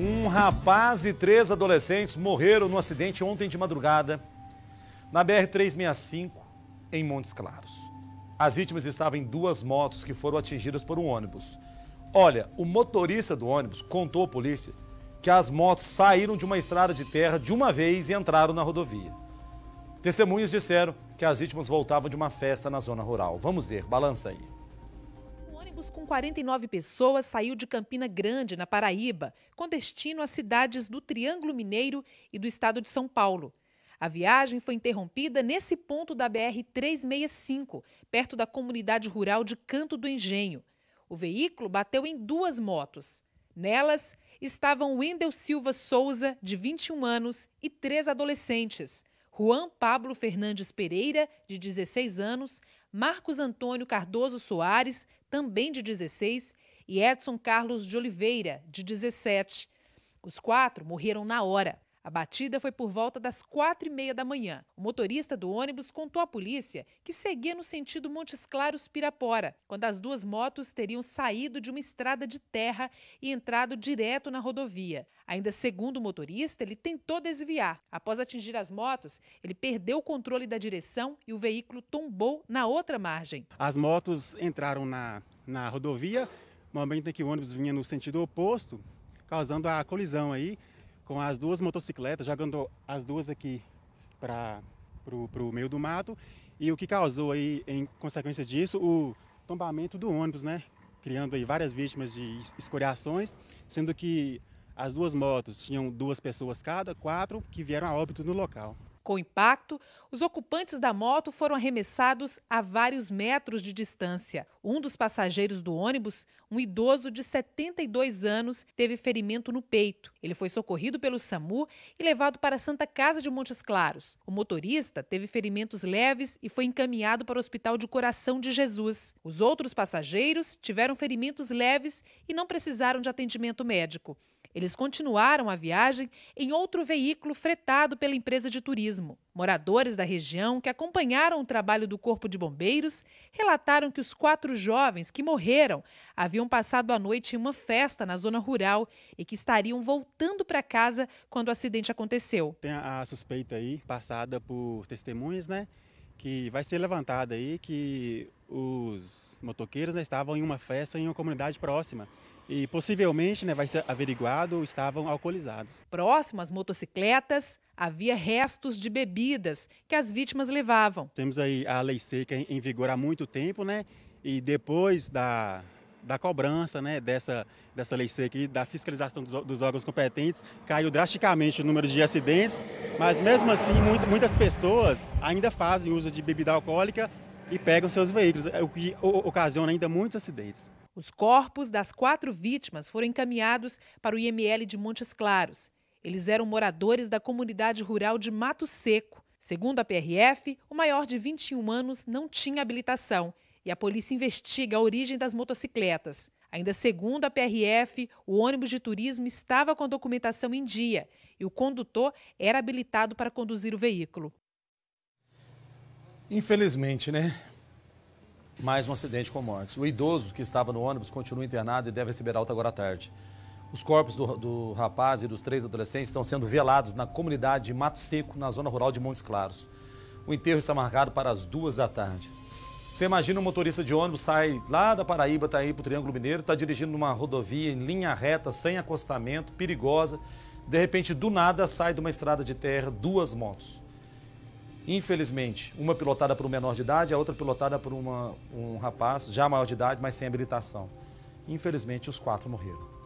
Um rapaz e três adolescentes morreram no acidente ontem de madrugada na BR-365, em Montes Claros. As vítimas estavam em duas motos que foram atingidas por um ônibus. Olha, o motorista do ônibus contou à polícia que as motos saíram de uma estrada de terra de uma vez e entraram na rodovia. Testemunhas disseram que as vítimas voltavam de uma festa na zona rural. Vamos ver, balança aí com 49 pessoas saiu de Campina Grande, na Paraíba, com destino às cidades do Triângulo Mineiro e do estado de São Paulo. A viagem foi interrompida nesse ponto da BR-365, perto da comunidade rural de Canto do Engenho. O veículo bateu em duas motos. Nelas estavam Wendel Silva Souza, de 21 anos, e três adolescentes. Juan Pablo Fernandes Pereira, de 16 anos, Marcos Antônio Cardoso Soares, também de 16, e Edson Carlos de Oliveira, de 17. Os quatro morreram na hora. A batida foi por volta das quatro e meia da manhã. O motorista do ônibus contou à polícia que seguia no sentido Montes Claros-Pirapora, quando as duas motos teriam saído de uma estrada de terra e entrado direto na rodovia. Ainda segundo o motorista, ele tentou desviar. Após atingir as motos, ele perdeu o controle da direção e o veículo tombou na outra margem. As motos entraram na, na rodovia, no momento em que o ônibus vinha no sentido oposto, causando a colisão aí com as duas motocicletas, jogando as duas aqui para o meio do mato. E o que causou aí, em consequência disso, o tombamento do ônibus, né? Criando aí várias vítimas de escoriações, sendo que as duas motos tinham duas pessoas cada, quatro que vieram a óbito no local. Com impacto, os ocupantes da moto foram arremessados a vários metros de distância. Um dos passageiros do ônibus, um idoso de 72 anos, teve ferimento no peito. Ele foi socorrido pelo SAMU e levado para a Santa Casa de Montes Claros. O motorista teve ferimentos leves e foi encaminhado para o Hospital de Coração de Jesus. Os outros passageiros tiveram ferimentos leves e não precisaram de atendimento médico. Eles continuaram a viagem em outro veículo fretado pela empresa de turismo. Moradores da região que acompanharam o trabalho do Corpo de Bombeiros relataram que os quatro jovens que morreram haviam passado a noite em uma festa na zona rural e que estariam voltando para casa quando o acidente aconteceu. Tem a suspeita aí, passada por testemunhas, né? Que vai ser levantada aí que os motoqueiros né, estavam em uma festa em uma comunidade próxima. E possivelmente né, vai ser averiguado estavam alcoolizados. Próximo às motocicletas, havia restos de bebidas que as vítimas levavam. Temos aí a lei seca em vigor há muito tempo, né? E depois da, da cobrança né, dessa, dessa lei seca e da fiscalização dos, dos, órgãos competentes, caiu drasticamente o número de acidentes, mas mesmo assim muito, muitas pessoas ainda fazem uso de bebida alcoólica e pegam seus veículos, é, o que ocasiona ainda muitos acidentes. Os corpos das quatro vítimas foram encaminhados para o IML de Montes Claros. Eles eram moradores da comunidade rural de Mato Seco. Segundo a PRF, o maior de 21 anos não tinha habilitação e a polícia investiga a origem das motocicletas. Ainda segundo a PRF, o ônibus de turismo estava com a documentação em dia e o condutor era habilitado para conduzir o veículo. Infelizmente, né? Mais um acidente com mortes. O idoso que estava no ônibus continua internado e deve receber alta agora à tarde. Os corpos do, do rapaz e dos três adolescentes estão sendo velados na comunidade de Mato Seco, na zona rural de Montes Claros. O enterro está marcado para as duas da tarde. Você imagina um motorista de ônibus sai lá da Paraíba, está aí para o Triângulo Mineiro, está dirigindo numa rodovia em linha reta, sem acostamento, perigosa. De repente, do nada, sai de uma estrada de terra duas motos. Infelizmente, uma pilotada por um menor de idade, a outra pilotada por uma, um rapaz já maior de idade, mas sem habilitação. Infelizmente, os quatro morreram.